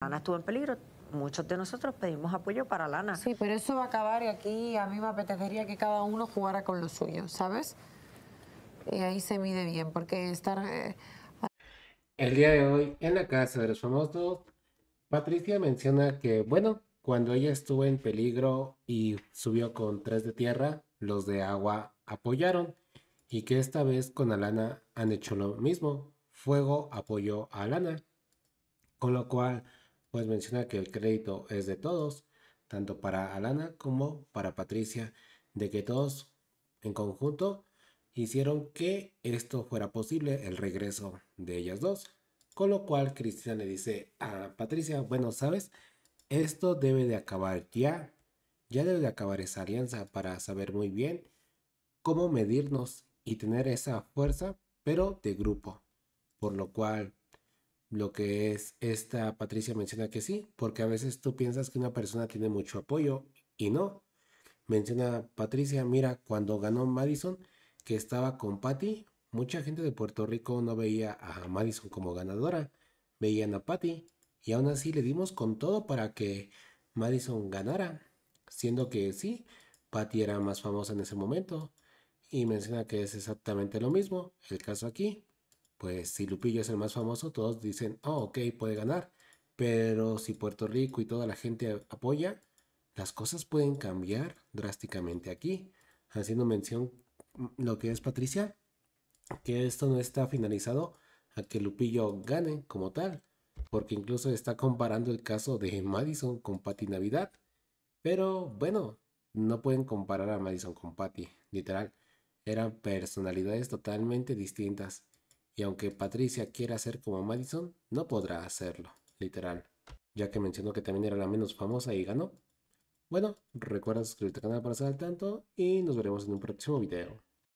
Ana estuvo en peligro, muchos de nosotros pedimos apoyo para Lana. Sí, pero eso va a acabar y aquí a mí me apetecería que cada uno jugara con lo suyo, ¿sabes? Y ahí se mide bien, porque estar... Eh, El día de hoy, en la casa de los famosos, Patricia menciona que, bueno, cuando ella estuvo en peligro y subió con tres de tierra, los de agua apoyaron y que esta vez con Alana han hecho lo mismo. Fuego apoyó a Alana, con lo cual pues menciona que el crédito es de todos, tanto para Alana como para Patricia, de que todos en conjunto hicieron que esto fuera posible, el regreso de ellas dos. Con lo cual Cristian le dice a Patricia, bueno, sabes, esto debe de acabar ya, ya debe de acabar esa alianza para saber muy bien cómo medirnos y tener esa fuerza, pero de grupo. Por lo cual lo que es esta Patricia menciona que sí, porque a veces tú piensas que una persona tiene mucho apoyo y no. Menciona Patricia, mira, cuando ganó Madison, que estaba con Patty, mucha gente de Puerto Rico no veía a Madison como ganadora, veían a Patty y aún así le dimos con todo para que Madison ganara, siendo que sí, Patty era más famosa en ese momento y menciona que es exactamente lo mismo el caso aquí pues si Lupillo es el más famoso, todos dicen, oh, ok, puede ganar. Pero si Puerto Rico y toda la gente apoya, las cosas pueden cambiar drásticamente aquí. Haciendo mención mm, lo que es Patricia, que esto no está finalizado a que Lupillo gane como tal, porque incluso está comparando el caso de Madison con Patty Navidad. Pero bueno, no pueden comparar a Madison con Patty, literal. Eran personalidades totalmente distintas. Y aunque Patricia quiera ser como Madison, no podrá hacerlo, literal. Ya que mencionó que también era la menos famosa y ganó. Bueno, recuerda suscribirte al canal para estar al tanto y nos veremos en un próximo video.